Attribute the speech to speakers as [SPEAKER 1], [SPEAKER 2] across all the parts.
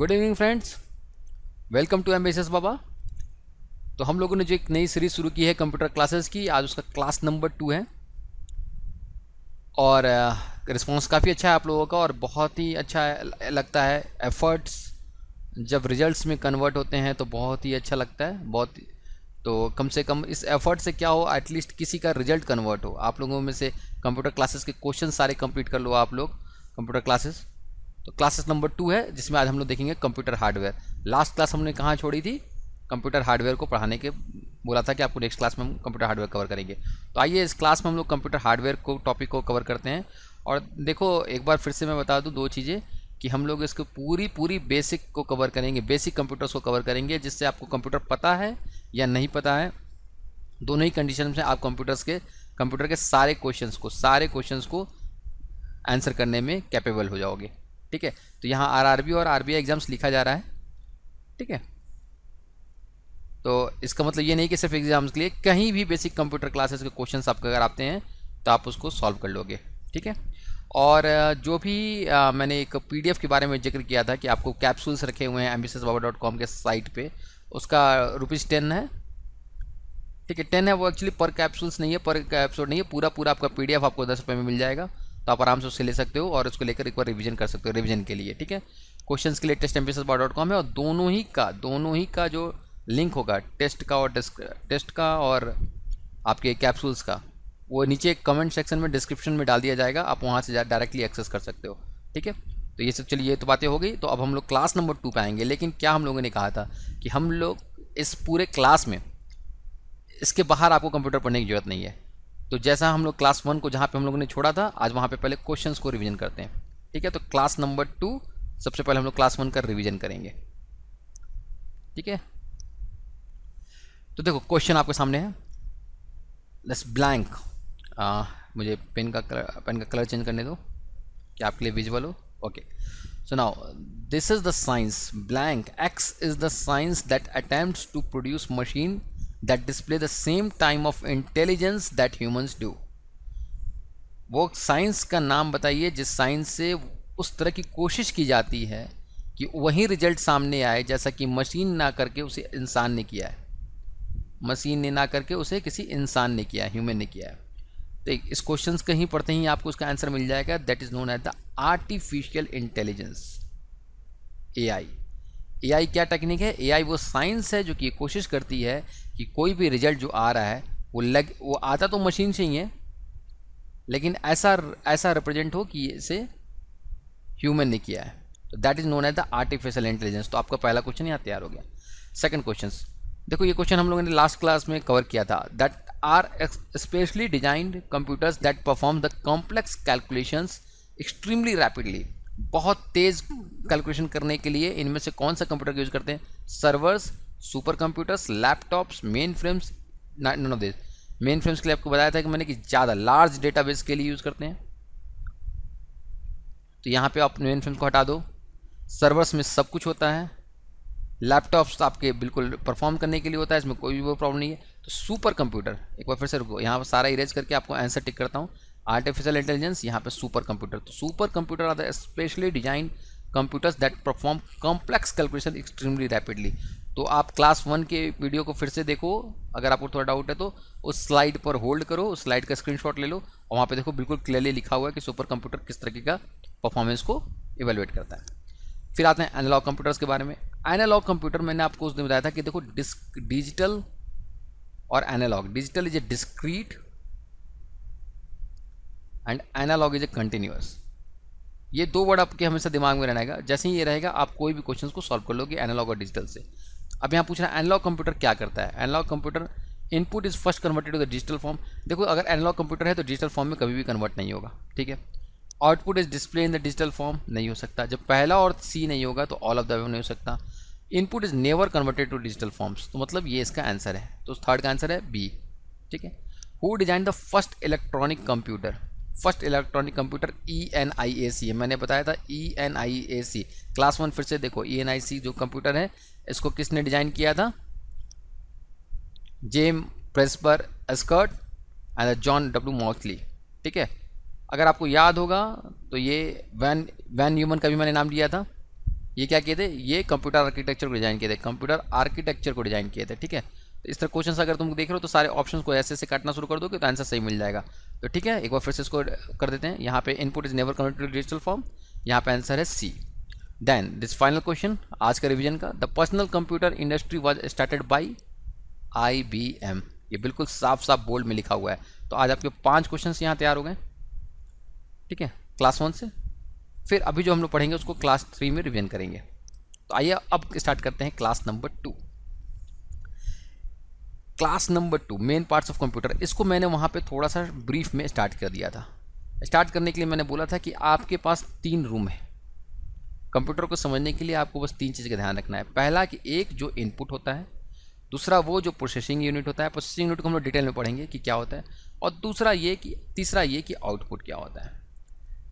[SPEAKER 1] good evening friends welcome to एम्बेसिस बाबा तो हम लोगों ने जो एक नई सीरीज शुरू की है कंप्यूटर क्लासेस की आज उसका क्लास नंबर टू है और रिस्पांस काफ़ी अच्छा है आप लोगों का और बहुत ही अच्छा लगता है एफर्ट्स जब रिजल्ट्स में कन्वर्ट होते हैं तो बहुत ही अच्छा लगता है बहुत तो कम से कम इस एफर्ट से क्या हो एटलीस्ट किसी का रिजल्ट कन्वर्ट हो आप लोगों में से कंप्यूटर क्लासेस के क्वेश्चन सारे कंप्लीट कर लो आप लोग कंप्यूटर क्लासेस तो क्लासेस नंबर टू है जिसमें आज हम लोग देखेंगे कंप्यूटर हार्डवेयर लास्ट क्लास हमने कहाँ छोड़ी थी कंप्यूटर हार्डवेयर को पढ़ाने के बोला था कि आपको नेक्स्ट क्लास में हम कंप्यूटर हार्डवेयर कवर करेंगे तो आइए इस क्लास में हम लोग कंप्यूटर हार्डवेयर को टॉपिक को कवर करते हैं और देखो एक बार फिर से मैं बता दूँ दो चीज़ें कि हम लोग इसको पूरी पूरी बेसिक को कवर करेंगे बेसिक कंप्यूटर्स को कवर करेंगे जिससे आपको कंप्यूटर पता है या नहीं पता है दोनों ही कंडीशन में आप कंप्यूटर्स के कंप्यूटर के सारे क्वेश्चंस को सारे क्वेश्चंस को आंसर करने में कैपेबल हो जाओगे ठीक है तो यहाँ आरआरबी और आरबीआई एग्ज़ाम्स लिखा जा रहा है ठीक है तो इसका मतलब ये नहीं कि सिर्फ एग्ज़ाम्स के लिए कहीं भी बेसिक कंप्यूटर क्लासेस के क्वेश्चन आपके अगर आते हैं तो आप उसको सॉल्व कर लोगे ठीक है और जो भी आ, मैंने एक पीडीएफ के बारे में जिक्र किया था कि आपको कैप्सूल्स रखे हुए हैं एम्बिस बाबा डॉट कॉम के साइट पे उसका रुपीज़ टेन है ठीक है टेन है वो एक्चुअली पर कैप्सूल्स नहीं है पर एपिसोड नहीं है पूरा पूरा आपका पीडीएफ आपको दस रुपये में मिल जाएगा तो आप आराम से उससे ले सकते हो और उसको लेकर एक बार रिविजन कर सकते हो रिविजन के लिए ठीक है क्वेश्चन के लिए टेस्ट एम्पिस डॉट कॉम है और दोनों ही का दोनों ही का जो लिंक होगा टेस्ट का और टेस्ट का और आपके कैप्सूल्स का वो नीचे कमेंट सेक्शन में डिस्क्रिप्शन में डाल दिया जाएगा आप वहाँ से डायरेक्टली एक्सेस कर सकते हो ठीक है तो ये सब चलिए तो बातें हो गई तो अब हम लोग क्लास नंबर टू पर आएंगे लेकिन क्या हम लोगों ने कहा था कि हम लोग इस पूरे क्लास में इसके बाहर आपको कंप्यूटर पढ़ने की ज़रूरत नहीं है तो जैसा हम लोग क्लास वन को जहाँ पे हम लोगों ने छोड़ा था आज वहाँ पे पहले क्वेश्चन को रिविजन करते हैं ठीक है तो क्लास नंबर टू सबसे पहले हम लोग क्लास वन का रिविजन करेंगे ठीक है तो देखो क्वेश्चन आपके सामने है लेस ब्लैंक मुझे पेन का कलर पेन का कलर चेंज करने दो क्या आपके लिए विजुअल हो okay so now this is the science blank X is the science that attempts to produce machine that display the same time of intelligence that humans do वो साइंस का नाम बताइए जिस साइंस से उस तरह की कोशिश की जाती है कि वही रिजल्ट सामने आए जैसा कि मशीन ना करके उसे इंसान ने किया है मशीन ने ना करके उसे किसी इंसान ने किया है ह्यूमन ने किया है तो इस क्वेश्चन कहीं पढ़ते ही आपको उसका आंसर मिल जाएगा that is known as the artificial intelligence AI AI क्या टेक्निक है एआई वो साइंस है जो कि कोशिश करती है कि कोई भी रिजल्ट जो आ रहा है वो लग वो आता तो मशीन से ही है लेकिन ऐसा ऐसा रिप्रेजेंट हो कि इसे ह्यूमन ने किया है तो that is known as the artificial intelligence तो आपका पहला क्वेश्चन यहाँ तैयार हो गया सेकंड क्वेश्चन देखो ये क्वेश्चन हम लोगों ने लास्ट क्लास में कवर किया था that are specially designed computers that perform the complex calculations extremely rapidly बहुत तेज़ कैलकुलेशन करने के लिए इनमें से कौन सा कंप्यूटर यूज़ करते हैं servers supercomputers laptops mainframes this mainframes के लिए आपको बताया था कि मैंने कि ज़्यादा लार्ज डेटाबेस के लिए यूज़ करते हैं तो यहाँ पे आप मेन फ्रेम्स को हटा दो सर्वर्स में सब कुछ होता है लैपटॉप्स तो आपके बिल्कुल परफॉर्म करने के लिए होता है इसमें कोई भी वो प्रॉब्लम नहीं है तो सुपर कंप्यूटर एक बार फिर से रुको यहाँ पर सारा इरेज करके आपको आंसर टिक करता हूँ आर्टिफिशियल इंटेलिजेंस यहाँ पे सुपर कंप्यूटर तो सुपर कंप्यूटर आर है specially design computers that perform complex calculation extremely rapidly तो आप क्लास वन के वीडियो को फिर से देखो अगर आपको थोड़ा डाउट है तो उस स्लाइड पर होल्ड करो उस स्लाइड का स्क्रीनशॉट ले लो और वहाँ पे देखो बिल्कुल क्लियरली लिखा हुआ है कि सुपर कंप्यूटर किस तरीके का परफॉर्मेंस को इवेलुएट करता है फिर आते हैं एनालॉग कंप्यूटर्स के बारे में एनालॉग कंप्यूटर मैंने आपको उस दिन बताया था कि देखो डिस्क डिजिटल और analog digital is a discrete and analog is a continuous ये दो वर्ड आपके हमेशा दिमाग में रहनेगा जैसे ही ये रहेगा आप कोई भी क्वेश्चन को सॉल्व कर लोगे एनालॉग और डिजिटल से अब यहाँ पूछ रहा है एनालॉग कंप्यूटर क्या करता है analog computer input is first converted to the digital form देखो अगर एनालॉग कंप्यूटर है तो डिजिटल फॉर्म में कभी भी कन्वर्ट नहीं होगा ठीक है output is display in the digital form नहीं हो सकता जब पहला और सी नहीं होगा तो ऑल ऑफ द नहीं हो सकता input is never converted to digital forms तो मतलब ये इसका आंसर है तो थर्ड का आंसर है बी ठीक है who design the first electronic computer first electronic computer E N I A C मैंने बताया था E N I A C class one फिर से देखो ई एन आई सी जो कंप्यूटर है इसको किसने डिजाइन किया था J Presper Eckert and John W Mauchly ठीक है अगर आपको याद होगा तो ये वैन वैन यूमन का भी मैंने नाम लिया था ये क्या किए थे ये कंप्यूटर आर्किटेक्चर को डिज़ाइन किए थे कंप्यूटर आर्किटेक्चर को डिज़ाइन किए थे ठीक है तो इस तरह क्वेश्चन अगर तुम देख रहे हो तो सारे ऑप्शन को ऐसे ऐसे काटना शुरू कर दो तो आंसर सही मिल जाएगा तो ठीक है एक बार फिर से इसको कर देते हैं यहाँ पे input is never converted to digital form यहाँ पे आंसर है C then this final question आज का रिवीजन का the personal computer industry was started by IBM ये बिल्कुल साफ साफ बोल्ड में लिखा हुआ है तो आज आपके पांच क्वेश्चन यहाँ तैयार हो गए ठीक है क्लास वन से फिर अभी जो हम लोग पढ़ेंगे उसको क्लास थ्री में रिविजन करेंगे तो आइए अब स्टार्ट करते हैं class number two class number two main parts of computer इसको मैंने वहाँ पे थोड़ा सा ब्रीफ में स्टार्ट कर दिया था स्टार्ट करने के लिए मैंने बोला था कि आपके पास तीन रूम है कंप्यूटर को समझने के लिए आपको बस तीन चीज़ का ध्यान रखना है पहला कि एक जो इनपुट होता है दूसरा वो जो प्रोसेसिंग यूनिट होता है प्रोसेसिंग यूनिट को हम लोग डिटेल में पढ़ेंगे कि क्या होता है और दूसरा ये कि तीसरा ये कि आउटपुट क्या होता है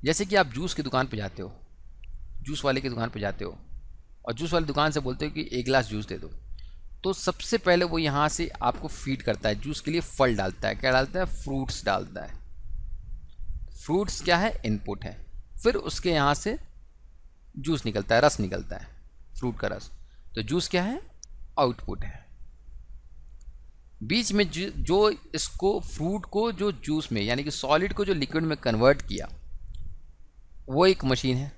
[SPEAKER 1] जैसे कि आप जूस की दुकान पर जाते हो जूस वाले की दुकान पर जाते हो और जूस वाली दुकान से बोलते हो कि एक गिलास जूस दे दो तो सबसे पहले वो यहाँ से आपको फीड करता है जूस के लिए फल डालता है क्या डालता है फ्रूट्स डालता है फ्रूट्स क्या है इनपुट है फिर उसके यहाँ से जूस निकलता है रस निकलता है फ्रूट का रस तो जूस क्या है आउटपुट है बीच में जो इसको फ्रूट को जो जूस में यानी कि सॉलिड को जो लिक्विड में कन्वर्ट किया वो एक मशीन है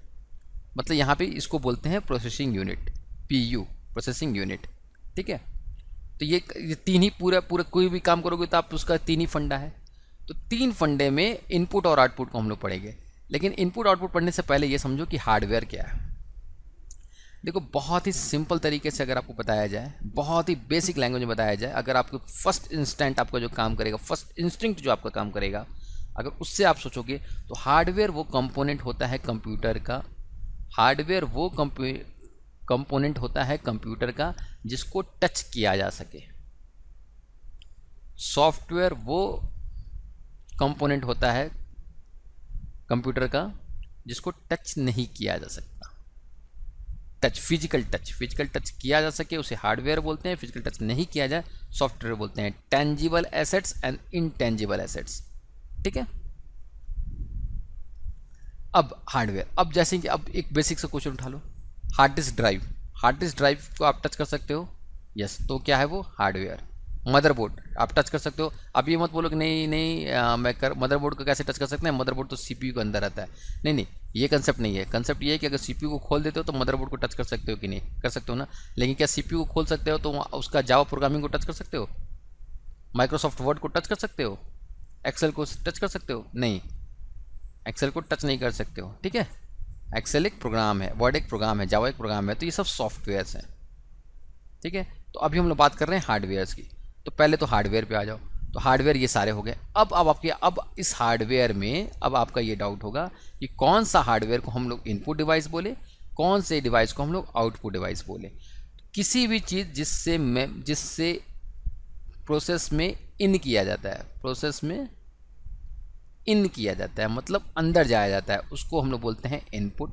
[SPEAKER 1] मतलब यहाँ पे इसको बोलते हैं processing unit U processing unit ठीक है तो ये, ये तीन ही पूरा पूरा कोई भी काम करोगे तो आप उसका तीन ही फंडा है तो तीन फंडे में इनपुट और आउटपुट को हम लोग पढ़ेंगे लेकिन इनपुट आउटपुट पढ़ने से पहले ये समझो कि हार्डवेयर क्या है देखो बहुत ही सिंपल तरीके से अगर आपको बताया जाए बहुत ही बेसिक लैंग्वेज में बताया जाए अगर आपको फर्स्ट इंस्टेंट आपका जो काम करेगा फर्स्ट इंस्टिंक्ट जो आपका काम करेगा अगर उससे आप सोचोगे तो हार्डवेयर वो कंपोनेंट होता है कंप्यूटर का हार्डवेयर वो कंपोनेंट होता है कंप्यूटर का जिसको टच किया जा सके सॉफ्टवेयर वो कंपोनेंट होता है कंप्यूटर का जिसको टच नहीं किया जा सकता touch physical touch physical touch किया जा सके उसे हार्डवेयर बोलते हैं फिजिकल टच नहीं किया जाए सॉफ्टवेयर बोलते हैं tangible assets and intangible assets ठीक है अब हार्डवेयर अब जैसे कि अब एक बेसिक से क्वेश्चन उठा लो hard disk drive hard disk drive को आप टच कर सकते हो यस तो क्या है वो हार्डवेयर मदरबोर्ड आप टच कर सकते हो अब ये मत बोलो कि नहीं नहीं आ, मैं कर मदरबोर्ड को कैसे टच कर सकते हैं मदरबोर्ड तो सीपीयू के अंदर रहता है नहीं नहीं ये कंसेप्ट नहीं है कंसेप्ट ये है कि अगर सीपीयू को खोल देते हो तो मदरबोर्ड को टच कर सकते हो कि नहीं कर सकते हो ना लेकिन क्या सीपीयू को खोल सकते हो तो उसका जावा प्रोग्रामिंग को टच कर सकते हो माइक्रोसॉफ्ट वर्ड को टच कर सकते हो एक्सेल को टच कर सकते हो नहीं एक्सेल को टच नहीं कर सकते हो ठीक है एक्सेल एक प्रोग्राम है वर्ड एक प्रोग्राम है जावा एक प्रोग्राम है तो ये सब सॉफ्टवेयर्स हैं ठीक है तो अभी हम लोग बात कर रहे हैं हार्डवेयर्स की तो पहले तो हार्डवेयर पे आ जाओ तो हार्डवेयर ये सारे हो गए अब अब आपके अब इस हार्डवेयर में अब आपका ये डाउट होगा कि कौन सा हार्डवेयर को हम लोग इनपुट डिवाइस बोले कौन से डिवाइस को हम लोग आउटपुट डिवाइस बोले किसी भी चीज़ जिससे जिससे प्रोसेस में इन किया जाता है प्रोसेस में इन किया जाता है मतलब अंदर जाया जाता है उसको हम लोग बोलते हैं इनपुट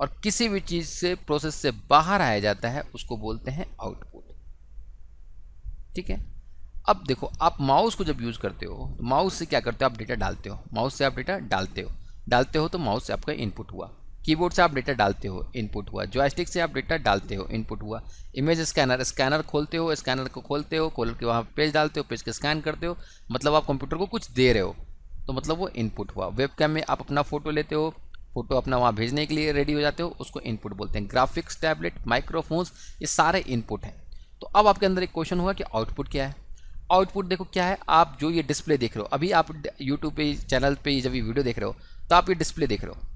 [SPEAKER 1] और किसी भी चीज़ से प्रोसेस से बाहर आया जाता है उसको बोलते हैं आउटपुट ठीक है अब देखो आप माउस को जब यूज़ करते हो तो माउस से क्या करते हो आप डेटा डालते हो माउस से आप डेटा डालते हो डालते हो तो माउस से आपका इनपुट हुआ कीबोर्ड से आप डेटा डालते हो इनपुट हुआ जॉयस्टिक से आप डेटा डालते हो इनपुट हुआ इमेज स्कैनर स्कैनर खोलते हो स्कैनर को खोलते हो खोल के वहाँ पेज डालते हो पेज के स्कैन करते हो मतलब आप कंप्यूटर को कुछ दे रहे हो तो मतलब वो इनपुट हुआ वेबकैम में आप अपना फ़ोटो लेते हो फोटो अपना वहाँ भेजने के लिए रेडी हो जाते हो उसको इनपुट बोलते हैं ग्राफिक्स टैबलेट माइक्रोफोन्स ये सारे इनपुट हैं तो अब आपके अंदर एक क्वेश्चन होगा कि आउटपुट क्या है आउटपुट देखो क्या है आप जो ये डिस्प्ले देख रहे हो अभी आप यूट्यूब पे चैनल पे जब ये वीडियो देख रहे हो तो आप ये डिस्प्ले देख रहे हो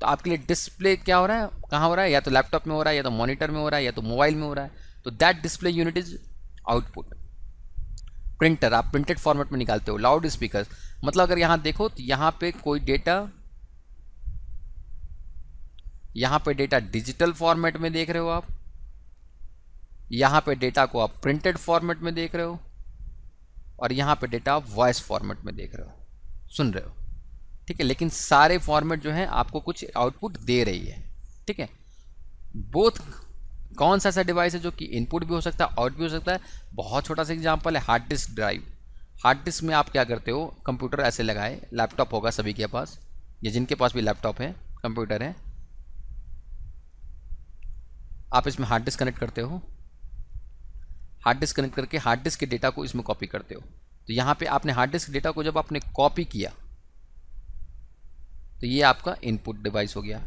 [SPEAKER 1] तो आपके लिए डिस्प्ले क्या हो रहा है कहाँ हो रहा है या तो लैपटॉप में हो रहा है या तो मॉनिटर में हो रहा है या तो मोबाइल में हो रहा है तो that display unit is output printer आप प्रिंटेड फॉर्मेट में निकालते हो लाउड स्पीकर मतलब अगर यहाँ देखो तो यहाँ पे कोई डेटा यहाँ पे डेटा डिजिटल फॉर्मेट में देख रहे हो आप यहाँ पे डेटा को आप प्रिंटेड फॉर्मेट में देख रहे हो और यहाँ पे डेटा आप वॉइस फॉर्मेट में देख रहे हो सुन रहे हो ठीक है लेकिन सारे फॉर्मेट जो है आपको कुछ आउटपुट दे रही है ठीक है बोथ कौन सा ऐसा डिवाइस है जो कि इनपुट भी हो सकता है आउट भी हो सकता है बहुत छोटा सा एग्जाम्पल है hard disk drive hard disk में आप क्या करते हो कंप्यूटर ऐसे लगाए लैपटॉप होगा सभी के पास या जिनके पास भी लैपटॉप है कंप्यूटर है आप इसमें हार्ड डिस्क कनेक्ट करते हो हार्ड डिस्क कनेक्ट करके हार्ड डिस्क के डेटा को इसमें कॉपी करते हो तो यहाँ पे आपने हार्ड डिस्क डेटा को जब आपने कॉपी किया तो ये आपका इनपुट डिवाइस हो गया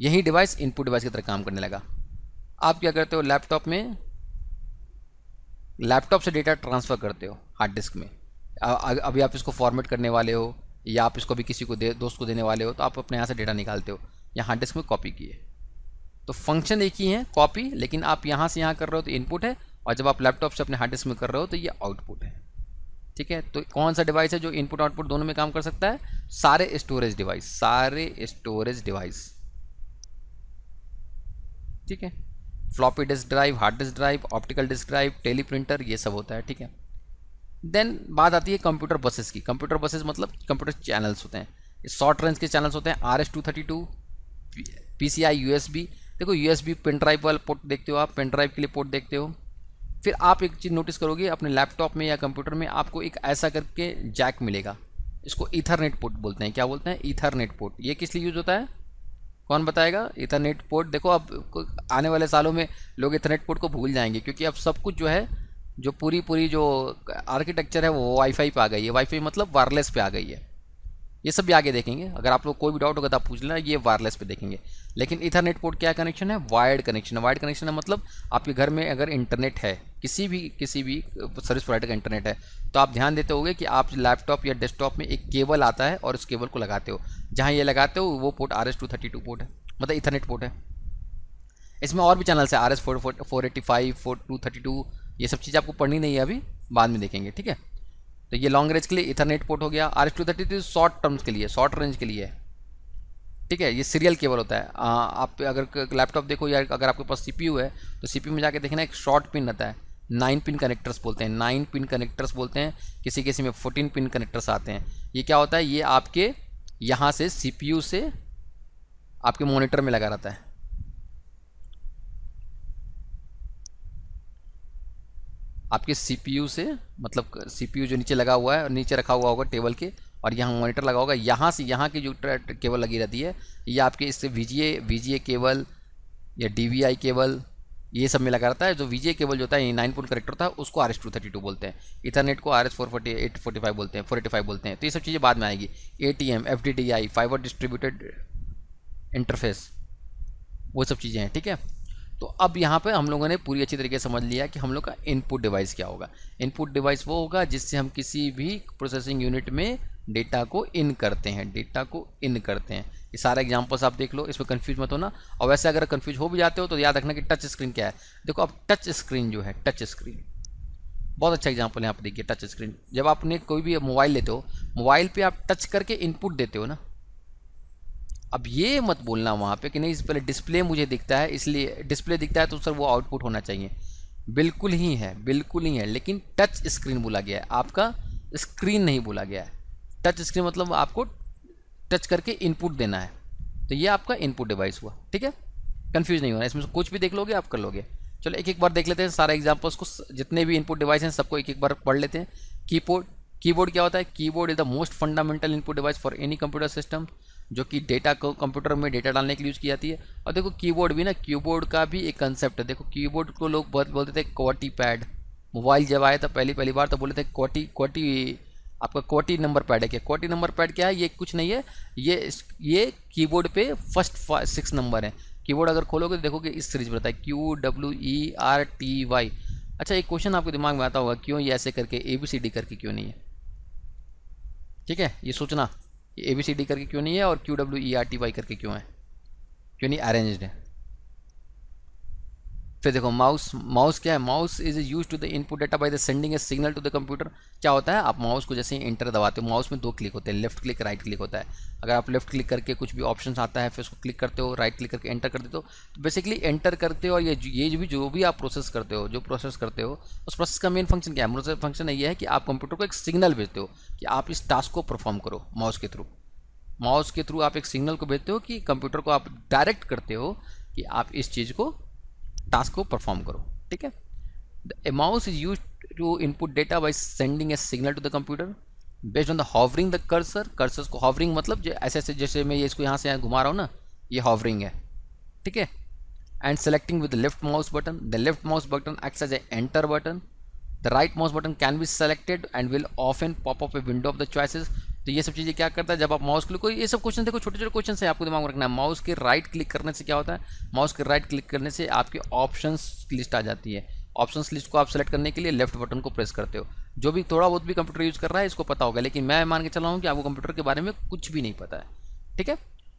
[SPEAKER 1] यही डिवाइस इनपुट डिवाइस की तरह काम करने लगा आप क्या करते हो लैपटॉप में लैपटॉप से डेटा ट्रांसफ़र करते हो हार्ड डिस्क में अभी आप इसको फॉर्मेट करने वाले हो या आप इसको भी किसी को दे दोस्त को देने वाले हो तो आप अपने यहाँ से डेटा निकालते हो या हार्ड डिस्क में कॉपी किए तो फंक्शन एक ही है कॉपी लेकिन आप यहाँ से यहाँ कर रहे हो तो इनपुट है और जब आप लैपटॉप से अपने हार्ड डिस्क में कर रहे हो तो ये आउटपुट है ठीक है तो कौन सा डिवाइस है जो इनपुट आउटपुट दोनों में काम कर सकता है सारे स्टोरेज डिवाइस सारे स्टोरेज डिवाइस ठीक है floppy disk drive hard disk drive optical disk drive teleprinter ये सब होता है ठीक है देन बात आती है कंप्यूटर बसेस की कंप्यूटर बसेस मतलब कंप्यूटर चैनल्स होते हैं शॉर्ट रेंज के चैनल्स होते हैं R S two thirty two P C I U S B देखो U S B pen drive वाला पोर्ट देखते हो आप पेन ड्राइव के लिए पोर्ट देखते हो फिर आप एक चीज़ नोटिस करोगे अपने लैपटॉप में या कंप्यूटर में आपको एक ऐसा करके जैक मिलेगा इसको इथरनेट पोर्ट बोलते हैं क्या बोलते हैं इथरनेट पोर्ट ये किस लिए यूज़ होता है कौन बताएगा इथरनेट पोर्ट देखो अब आने वाले सालों में लोग इथरनेट पोर्ट को भूल जाएंगे क्योंकि अब सब कुछ जो है जो पूरी पूरी जो आर्किटेक्चर है वो वाईफाई पे आ गई है वाईफाई मतलब वायरलेस पे आ गई है ये सब भी आगे देखेंगे अगर आप लोग कोई भी डाउट होगा तो आप पूछ लेना ये वायरलेस पे देखेंगे लेकिन इथरनेट पोर्ट क्या कनेक्शन है वायर्ड कनेक्शन है वायर्ड कनेक्शन है मतलब आपके घर में अगर इंटरनेट है किसी भी किसी भी सर्विस प्रोवाइडर का इंटरनेट है तो आप ध्यान देते होगे कि आप लैपटॉप या डेस्कटॉप में एक केबल आता है और उस केबल को लगाते हो जहाँ ये लगाते हो वो port R S two thirty two port है मतलब इथरनेट पोर्ट है इसमें और भी चैनल्स है R S four four eighty five two thirty two ये सब चीज़ आपको पढ़नी नहीं है अभी बाद में देखेंगे ठीक है तो ये लॉन्ग रेंज के लिए इथरनेट पोर्ट हो गया R S two thirty three short terms के लिए शॉर्ट रेंज के लिए ठीक है ये सीरियल केबल होता है आ, आप अगर लैपटॉप देखो या अगर आपके पास सी है तो सी में जाके देखना एक शॉर्ट पिन रहता है नाइन पिन कनेक्टर्स बोलते हैं नाइन पिन कनेक्टर्स बोलते हैं किसी किसी में फोर्टीन पिन कनेक्टर्स आते हैं ये क्या होता है ये आपके यहाँ से सी से आपके मोनिटर में लगा रहता है आपके सीपीयू से मतलब सीपीयू जो नीचे लगा हुआ है और नीचे रखा हुआ होगा टेबल के और यहाँ मॉनिटर लगा होगा यहाँ से यहाँ की जो केबल लगी रहती है ये आपके इससे वीजीए वीजीए केबल या डीवीआई केबल ये सब में लगा रहता है जो वीजे केबल जो होता है नाइन पॉइंट करेक्टर था उसको R S two thirty two बोलते हैं इथरनेट को R S four forty eight forty five बोलते हैं फोर्टी फाइव बोलते हैं तो ये सब चीज़ें बाद में आएगी A T M F D D I fibre distributed interface वो सब चीज़ें हैं ठीक है तो अब यहाँ पे हम लोगों ने पूरी अच्छी तरीके से समझ लिया कि हम लोग का इनपुट डिवाइस क्या होगा इनपुट डिवाइस वो होगा जिससे हम किसी भी प्रोसेसिंग यूनिट में डेटा को इन करते हैं डेटा को इन करते हैं ये सारे एग्जांपल्स आप देख लो इसमें कंफ्यूज मत होना और वैसे अगर कंफ्यूज हो भी जाते हो तो याद रखना कि टच स्क्रीन क्या है देखो अब टच स्क्रीन जो है टच स्क्रीन बहुत अच्छा एग्जाम्पल यहाँ पर देखिए टच स्क्रीन जब आपने कोई भी मोबाइल लेते हो मोबाइल पर आप टच करके इनपुट देते हो ना अब ये मत बोलना वहाँ पे कि नहीं इस पहले डिस्प्ले मुझे दिखता है इसलिए डिस्प्ले दिखता है तो सर वो आउटपुट होना चाहिए बिल्कुल ही है बिल्कुल ही है लेकिन टच स्क्रीन बोला गया है आपका स्क्रीन नहीं बोला गया है टच स्क्रीन मतलब आपको टच करके इनपुट देना है तो ये आपका इनपुट डिवाइस हुआ ठीक है कन्फ्यूज नहीं होना इसमें कुछ भी देख लोगे आप कर लोगे चलो एक एक बार देख लेते हैं सारे एग्जाम्पल्स को जितने भी इनपुट डिवाइस हैं सबको एक एक बार पढ़ लेते हैं कीबोर्ड कीबोर्ड क्या होता है keyboard is the most fundamental input device for any computer system जो कि डेटा को कंप्यूटर में डेटा डालने के लिए यूज़ की जाती है और देखो कीबोर्ड भी ना कीबोर्ड का भी एक कंसेप्ट है देखो कीबोर्ड को लोग बहुत बोलते थे क्वाटी पैड मोबाइल जब आया था पहली पहली बार तो बोले थे क्वाटी क्वाटी आपका क्वाटी नंबर पैड है क्या क्वाटी नंबर पैड क्या है ये कुछ नहीं है ये ये कीबोर्ड पे फर्स्ट सिक्स नंबर है कीबोर्ड अगर खोलोगे तो देखोगे इस सीरीज में Q W E R T Y अच्छा एक क्वेश्चन आपके दिमाग में आता होगा क्यों ये ऐसे करके ए बी सी डी करके क्यों नहीं है ठीक है ये सोचना ए बी सी डी करके क्यों नहीं है और Q W E R T Y करके क्यों है क्यों नहीं अरेंज्ड है फिर देखो माउस माउस क्या है mouse is use to the input data by the sending a signal to the computer क्या होता है आप माउस को जैसे इंटर दबाते हो माउस में दो क्लिक होते हैं लेफ्ट क्लिक राइट क्लिक होता है अगर आप लेफ्ट क्लिक करके कुछ भी ऑप्शन आता है फिर उसको क्लिक करते हो राइट क्लिक करके एंटर कर देते हो तो बेसिकली एंटर करते हो और ये ये भी जो भी आप प्रोसेस करते हो जो प्रोसेस करते हो उस प्रोसेस का मेन फंक्शन क्या है फंक्शन ये है कि आप कंप्यूटर को एक सिग्नल भेजते हो कि आप इस टास्क को परफॉर्म करो माउस के थ्रू माउस के थ्रू आप एक सिग्नल को भेजते हो कि कंप्यूटर को आप डायरेक्ट करते हो कि आप इस चीज़ को टास्क को परफॉर्म करो ठीक है the mouse is use to input data by sending a signal to the computer based on the hovering the cursor cursor को हॉवरिंग मतलब जो ऐसे ऐसे जैसे मैं ये इसको यहाँ से यहाँ घुमा रहा हूँ ना ये हॉवरिंग है ठीक है and selecting with the left mouse button the left mouse button exercise a enter button the right mouse button can be selected and will of an pop up a window of the choices तो ये सब चीज़ें क्या करता है जब आप mouse click को ये सब क्वेश्चन देखो छोटे छोटे क्वेश्चन है आपको दिमाग में रखना है माउस के राइट क्लिक करने से क्या होता है माउस के राइट क्लिक करने से आपकी ऑप्शन लिस्ट आ जाती है ऑप्शन लिस्ट को आप सेलेक्ट करने के लिए लेफ्ट बटन को प्रेस करते हो जो भी थोड़ा बहुत भी कंप्यूटर यूज़ कर रहा है इसको पता होगा लेकिन मैं मान के चला हूँ कि आपको कंप्यूटर के बारे में कुछ भी नहीं पता है ठीक है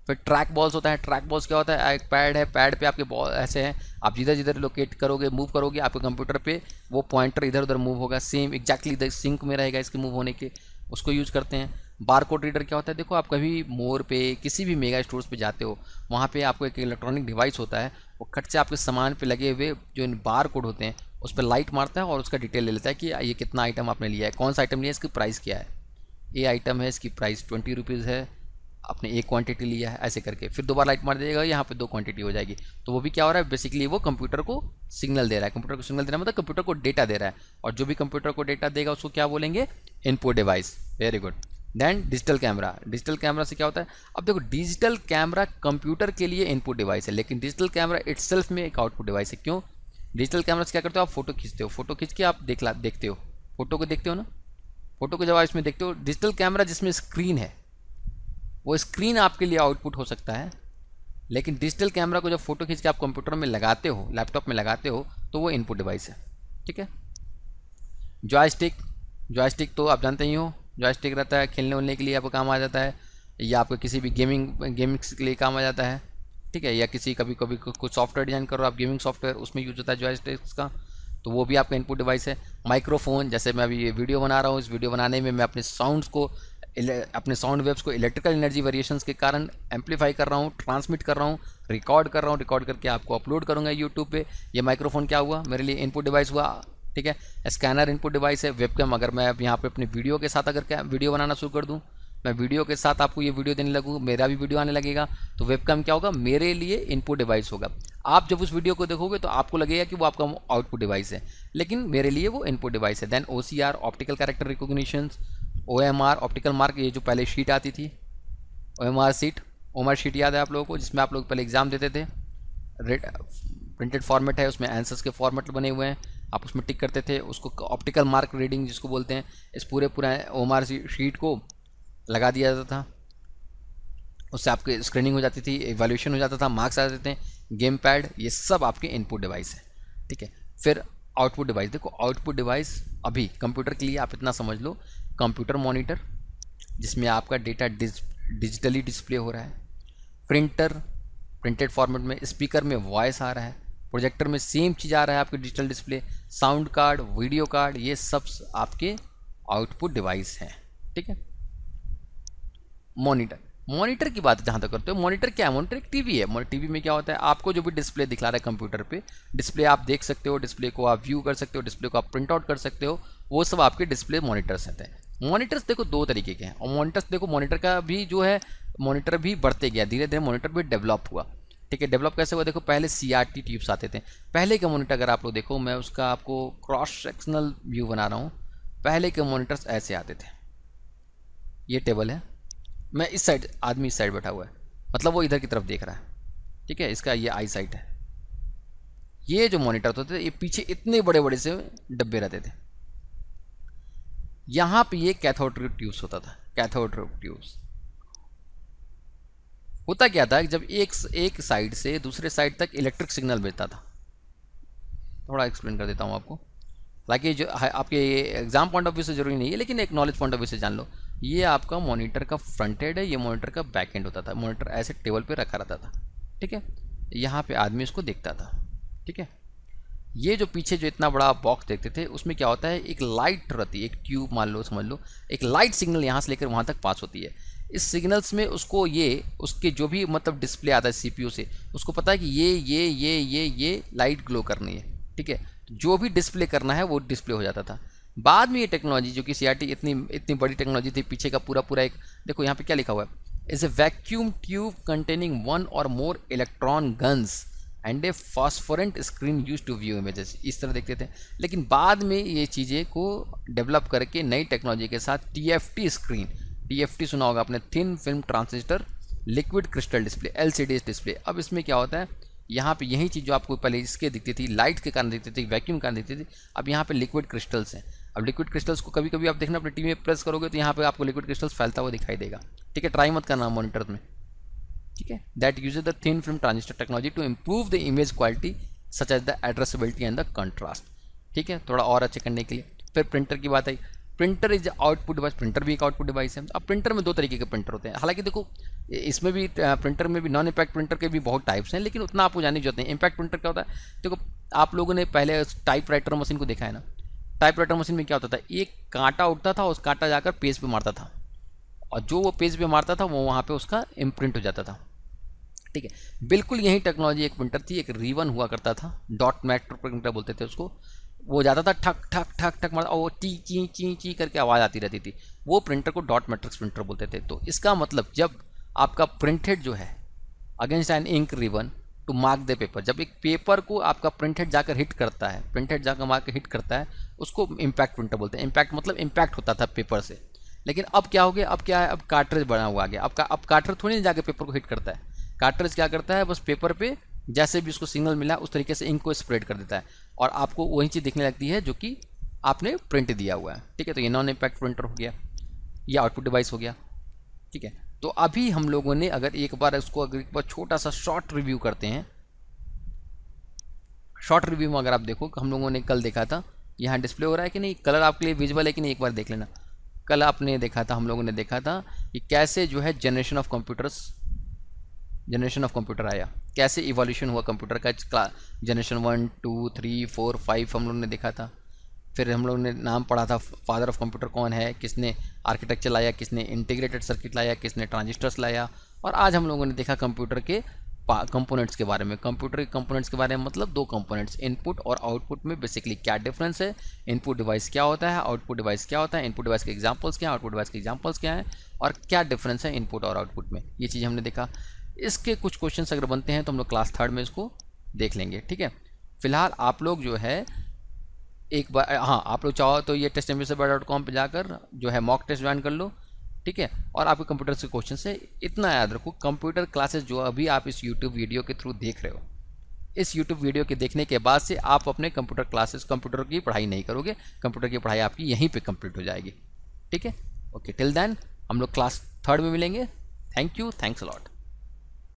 [SPEAKER 1] फिर ट्रैक बॉल्स होता है ट्रैक बॉल्स क्या होता है एक पैड है पैड पे आपके बॉल ऐसे हैं आप जिधर जिधर लोकेट करोगे मूव करोगे आपके कंप्यूटर पे वो पॉइंटर इधर उधर मूव होगा सेम एग्जैक्टली इधर सिंक में रहेगा इसके मूव होने के उसको यूज करते हैं बार कोड रीडर क्या होता है देखो आप कभी मोर पे किसी भी मेगा स्टोर्स पे जाते हो वहाँ पे आपको एक इलेक्ट्रॉनिक डिवाइस होता है वो खट से आपके सामान पे लगे हुए जो बार कोड होते हैं उस पर लाइट मारता है और उसका डिटेल ले लेता है कि ये कितना आइटम आपने लिया है कौन सा आइटम लिया है इसकी प्राइस क्या है ये आइटम है इसकी प्राइस ट्वेंटी रुपीज़ है आपने एक क्वान्टिटी लिया है ऐसे करके फिर दोबारा लाइट मार देगा यहाँ पर दो क्वान्टिटी हो जाएगी तो वो भी क्या हो रहा है बेसिकली वो कंप्यूटर को सिग्नल दे रहा है कंप्यूटर को सिग्नल देना मतलब कंप्यूटर को डेटा दे रहा है और जो भी कंप्यूटर को डेटा देगा उसको क्या बोलेंगे input device very good then digital camera digital camera से क्या होता है अब देखो डिजिटल कैमरा कंप्यूटर के लिए इनपुट डिवाइस है लेकिन डिजिटल कैमरा इट्सल्फ में एक आउटपुट डिवाइस है क्यों डिजिटल कैमरा से क्या करते हो आप फोटो खींचते हो फोटो खींच के आप देख ला देखते हो फोटो को देखते हो ना फोटो को जब आप इसमें देखते हो डिजिटल कैमरा जिसमें स्क्रीन है वो स्क्रीन आपके लिए आउटपुट हो सकता है लेकिन डिजिटल कैमरा को जब फोटो खींच के आप कंप्यूटर में लगाते हो लैपटॉप में लगाते हो तो वो इनपुट डिवाइस है ठीक है जॉयस्टिक जॉयस्टिक तो आप जानते ही हो जॉयस्टिक रहता है खेलने उलने के लिए आपको काम आ जाता है या आपको किसी भी गेमिंग गेमिंग्स के लिए काम आ जाता है ठीक है या किसी कभी कभी कुछ सॉफ्टवेयर डिजाइन करो आप गेमिंग सॉफ्टवेयर उसमें यूज होता है जॉयस्टिक्स का तो वो भी आपका इनपुट डिवाइस है माइक्रोफोन जैसे मैं अभी ये वीडियो बना रहा हूँ इस वीडियो बनाने में मैं अपने साउंड्स को अपने साउंड वेव्स को इलेक्ट्रिकल एनर्जी वेरिएशंस के कारण एम्पलीफाई कर रहा हूँ ट्रांसमिट कर रहा हूँ रिकॉर्ड कर रहा हूँ रिकॉर्ड करके आपको अपलोड करूँगा यूट्यूब पे ये माइक्रोफोन क्या हुआ मेरे लिए इनपुट डिवाइस हुआ ठीक है स्कैनर इनपुट डिवाइस है वेबकैम अगर मैं अब यहाँ पे अपनी वीडियो के साथ अगर क्या वीडियो बनाना शुरू कर दूँ मैं वीडियो के साथ आपको ये वीडियो देने लगूँ मेरा भी वीडियो आने लगेगा तो वेबकैम क्या होगा मेरे लिए इनपुट डिवाइस होगा आप जब उस वीडियो को देखोगे तो आपको लगेगा कि वो आपका आउटपुट डिवाइस है लेकिन मेरे लिए वो इनपुट डिवाइस है then O optical character recognition O optical mark ये जो पहले शीट आती थी ओ सीट ओमर शीट याद है आप लोगों को जिसमें आप लोग पहले एग्ज़ाम देते थे प्रिंटेड फॉर्मेट है उसमें आंसर्स के फॉर्मेट बने हुए हैं आप उसमें टिक करते थे उसको ऑप्टिकल मार्क रीडिंग जिसको बोलते हैं इस पूरे पूरा ओ शीट को लगा दिया जाता था उससे आपकी स्क्रीनिंग हो जाती थी एवेल्यूशन हो जाता था मार्क्स आ जाते थे गेम पैड ये सब आपके इनपुट डिवाइस है ठीक है फिर आउटपुट डिवाइस देखो आउटपुट डिवाइस अभी कंप्यूटर के लिए आप इतना समझ लो कंप्यूटर मॉनिटर जिसमें आपका डेटा डिजिटली डिस्प्ले हो रहा है प्रिंटर प्रिंटेड फॉर्मेट में स्पीकर में वॉइस आ रहा है प्रोजेक्टर में सेम चीज़ आ रहा है आपके digital display sound card video card ये सब आपके आउटपुट डिवाइस हैं ठीक है मॉनिटर मॉनिटर की बात जहाँ तक करते हो मॉनिटर क्या है मॉनिटर एक टीवी है टीवी में क्या होता है आपको जो भी डिस्प्ले दिखला रहा है कंप्यूटर पे डिस्प्ले आप देख सकते हो डिस्प्ले को आप व्यू कर सकते हो डिस्प्ले को आप प्रिंट आउट कर सकते हो वो सब आपके डिस्प्ले मॉनिटर्स होते हैं मॉनिटर्स देखो दो तरीके के हैं और मॉनिटर्स देखो मॉनिटर का भी जो है मॉनिटर भी बढ़ते गया धीरे धीरे मॉनिटर भी डेवलप हुआ ठीक है डेवलप कैसे हुआ देखो पहले सी आर टी ट्यूब्स आते थे पहले के मोनिटर अगर आप लोग देखो मैं उसका आपको क्रॉस सेक्शनल व्यू बना रहा हूँ पहले के मोनिटर्स ऐसे आते थे ये टेबल है मैं इस साइड आदमी इस साइड बैठा हुआ है मतलब वो इधर की तरफ देख रहा है ठीक है इसका ये आई साइट है ये जो मॉनिटर होते थे ये पीछे इतने बड़े बड़े से डब्बे रहते थे यहाँ पे ये कैथोट्रिक ट्यूब्स होता था कैथोट्रिक ट्यूब्स होता क्या था जब एक एक साइड से दूसरे साइड तक इलेक्ट्रिक सिग्नल भेजता था थोड़ा एक्सप्लेन कर देता हूँ आपको हालांकि जो हाँ, आपके एग्जाम पॉइंट ऑफ व्यू से जरूरी नहीं है लेकिन एक नॉलेज पॉइंट ऑफ व्यू से जान लो ये आपका मॉनिटर का फ्रंट एंड है ये मॉनिटर का बैक एंड होता था मॉनिटर ऐसे टेबल पे रखा रहता था ठीक है यहाँ पे आदमी उसको देखता था ठीक है ये जो पीछे जो इतना बड़ा बॉक्स देखते थे उसमें क्या होता है एक लाइट रहती है एक ट्यूब मान लो समझ लो एक लाइट सिग्नल यहाँ से लेकर वहाँ तक पास होती है इस सिग्नल्स में उसको ये उसके जो भी मतलब डिस्प्ले आता है सीपीयू से उसको पता है कि ये ये ये ये ये लाइट ग्लो करनी है ठीक है जो भी डिस्प्ले करना है वो डिस्प्ले हो जाता था बाद में ये टेक्नोलॉजी जो कि सी इतनी इतनी बड़ी टेक्नोलॉजी थी पीछे का पूरा पूरा एक देखो यहाँ पे क्या लिखा हुआ है is a vacuum tube containing one और more electron guns and a phosphorescent screen use to view images इस तरह देखते थे लेकिन बाद में ये चीज़ें को डेवलप करके नई टेक्नोलॉजी के साथ टी स्क्रीन टी सुना होगा आपने thin film transistor liquid crystal display L display अब इसमें क्या होता है यहाँ पे यही चीज़ जो आपको पहले इसके दिखती थी लाइट के कारण दिखती थी वैक्यूम कारण दिखती थी अब यहाँ पे लिक्विड क्रिस्टल्स हैं अब लिक्विड क्रिस्टल्स को कभी कभी आप देखना अपने टीवी में प्रेस करोगे तो यहाँ पे आपको लिक्विड क्रिस्टल्स फैलता हुआ दिखाई देगा ठीक है ट्राई मत करना मॉनिटर में ठीक है that use the thin film transistor technology to improve the image quality such as the addressability and the contrast ठीक है थोड़ा और अच्छे करने के लिए फिर प्रिंटर की बात आई printer is output device printer भी एक आउटपुट डिवाइस है अब प्रिंटर में दो तरीके के प्रिंटर होते हैं हालांकि देखो इसमें भी प्रिंटर में भी नॉन इम्पैक्ट प्रिंटर के भी बहुत टाइप्स हैं लेकिन उतना आपको जानने जाते हैं नहीं इम्पैक्ट प्रिंटर क्या होता है देखो आप लोगों ने पहले टाइप राइटर मशीन को देखा है ना टाइप राइटर मशीन में क्या होता था एक कांटा उठता था उस कांटा जाकर पेज पर मारता था और जो वो पेज पर मारता था वो वहाँ पर उसका इम्प्रिंट हो जाता था ठीक है बिल्कुल यही टेक्नोलॉजी एक प्रिंटर थी एक रीवन हुआ करता था डॉट मैट प्रिंटर बोलते थे उसको वो जाता था ठक ठक ठक ठक मतलब वो ची ची ची ची करके आवाज़ आती रहती थी वो printer co dot matrix printer बोलते थे तो इसका मतलब जब आपका प्रिंटेड जो है against an ink ribbon to mark the paper जब एक पेपर को आपका प्रिंटेड जाकर हिट करता है प्रिंटेड जाकर मार्क हिट करता है उसको इम्पैक्ट प्रिंटर बोलते हैं इम्पैक्ट मतलब इम्पैक्ट होता था पेपर से लेकिन अब क्या हो गया अब क्या है अब कार्टरेज बना हुआ आ गया अब का अब कार्टर थोड़ी नहीं जाकर पेपर को हिट करता है कार्टरेज क्या करता है बस पेपर पे जैसे भी उसको सिग्नल मिला उस तरीके से इंक को स्प्रेड कर देता है और आपको वही चीज़ दिखने लगती है जो कि आपने प्रिंट दिया हुआ है ठीक है तो ये नॉन इम्पैक्ट प्रिंटर हो गया या आउटपुट डिवाइस हो गया ठीक है तो अभी हम लोगों ने अगर एक बार उसको अगर एक बार छोटा सा शॉर्ट रिव्यू करते हैं शॉर्ट रिव्यू में अगर आप देखो हम लोगों ने कल देखा था यहाँ डिस्प्ले हो रहा है कि नहीं कलर आपके लिए विजुअल है कि नहीं एक बार देख लेना कल आपने देखा था हम लोगों ने देखा था कि कैसे जो है generation of computers generation of computer आया कैसे इवोल्यूशन हुआ कंप्यूटर का generation one two three four five हम लोग ने देखा था फिर हम लोग ने नाम पढ़ा था फादर ऑफ कंप्यूटर कौन है किसने आर्किटेक्चर लाया किसने इंटीग्रेटेड सर्किट लाया किसने ट्रांजिस्टर्स लाया और आज हम लोगों ने देखा कंप्यूटर के कंपोनेंट्स के बारे में कंप्यूटर के कंपोनेंट्स के बारे में मतलब दो कंपोनेंट्स इनपुट और आउटपुट में बेसिकली क्या डिफरेंस है इनपुट डिवाइस क्या होता है आउटपुट डिवाइस क्या होता है इनपुट डिवाइस के एग्जाम्पल्स क्या हैं आउटपुट डिवाइस के एग्जाम्पल्स क्या हैं और क्या डिफरेंस है इनपुट और आउटपुट में ये चीज़ हमने देखा इसके कुछ क्वेश्चन अगर बनते हैं तो हम लोग क्लास थर्ड में इसको देख लेंगे ठीक है फिलहाल आप लोग जो है एक बार हाँ आप लोग चाहो तो ये टेस्ट एम्बेसडर डॉट कॉम पर जाकर जो है मॉक टेस्ट ज्वाइन कर लो ठीक है और आपके कंप्यूटर से क्वेश्चन से इतना याद रखो कंप्यूटर क्लासेस जो अभी आप इस यूट्यूब वीडियो के थ्रू देख रहे हो इस यूट्यूब वीडियो के देखने के बाद से आप अपने कंप्यूटर क्लासेस कंप्यूटर की पढ़ाई नहीं करोगे कंप्यूटर की पढ़ाई आपकी यहीं पर कंप्लीट हो जाएगी ठीक है ओके टिल देन हम लोग क्लास थर्ड में मिलेंगे थैंक यू थैंक्स अलॉट